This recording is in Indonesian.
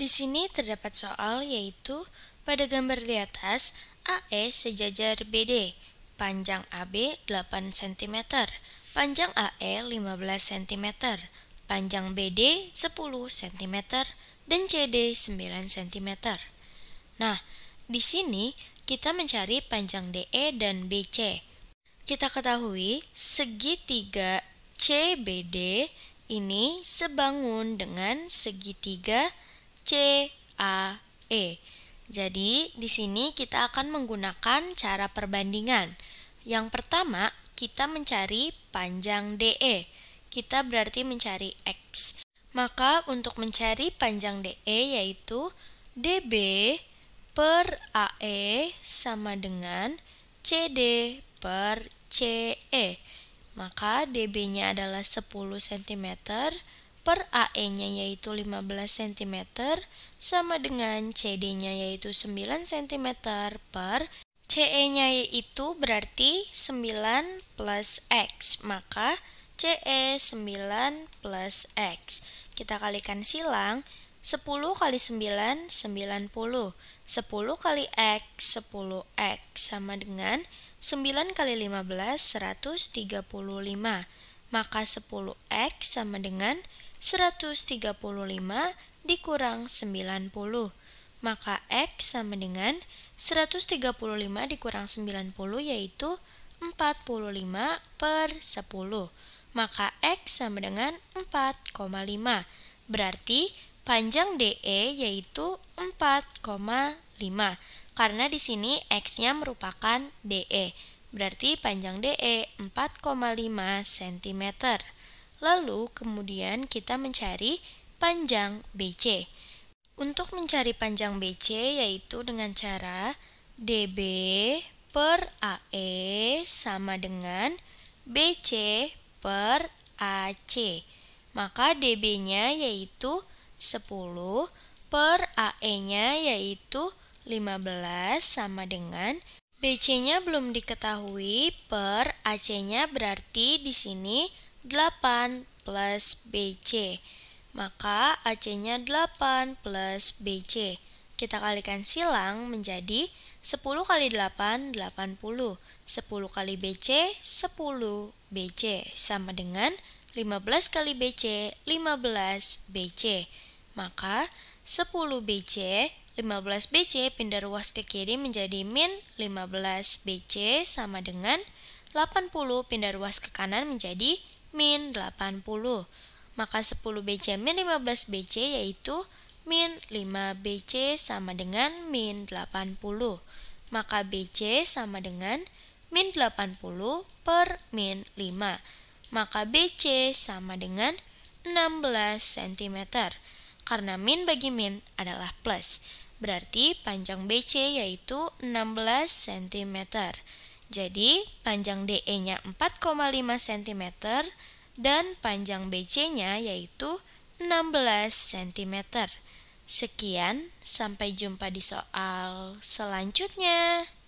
Di sini terdapat soal yaitu pada gambar di atas AE sejajar BD, panjang AB 8 cm, panjang AE 15 cm, panjang BD 10 cm, dan CD 9 cm. Nah, di sini kita mencari panjang DE dan BC. Kita ketahui segitiga CBD ini sebangun dengan segitiga C, A, E. Jadi, di sini kita akan menggunakan cara perbandingan. Yang pertama, kita mencari panjang DE. Kita berarti mencari X. Maka, untuk mencari panjang DE yaitu DB per AE sama dengan CD per CE. Maka, DB-nya adalah 10 cm, per AE-nya yaitu 15 cm sama dengan CD-nya yaitu 9 cm per CE-nya yaitu berarti 9 plus X, maka CE 9 plus X. Kita kalikan silang, 10 kali 9, 90. 10 kali X, 10X, sama dengan 9 kali 15, 135. Maka 10x sama dengan 135 dikurang 90. Maka x sama dengan 135 dikurang 90 yaitu 45 per 10. Maka x sama dengan 4,5. Berarti panjang DE yaitu 4,5 karena di sini x-nya merupakan DE. Berarti panjang DE 4,5 cm. Lalu kemudian kita mencari panjang BC. Untuk mencari panjang BC yaitu dengan cara DB per AE sama dengan BC per AC. Maka DB-nya yaitu 10 per AE-nya yaitu 15 sama dengan BC-nya belum diketahui per AC-nya berarti di sini 8 plus BC. Maka AC-nya 8 plus BC. Kita kalikan silang menjadi 10 kali 8, 80. 10 kali BC, 10 BC. Sama dengan 15 kali BC, 15 BC. Maka 10 BC 15BC pindah ruas ke kiri menjadi min 15BC sama dengan 80 pindah ruas ke kanan menjadi min 80. Maka 10BC min 15BC yaitu min 5BC sama dengan min 80. Maka BC sama dengan min 80 per min 5. Maka BC sama dengan 16 cm. Karena min bagi min adalah plus. Berarti panjang BC yaitu 16 cm. Jadi panjang DE-nya 4,5 cm dan panjang BC-nya yaitu 16 cm. Sekian, sampai jumpa di soal selanjutnya.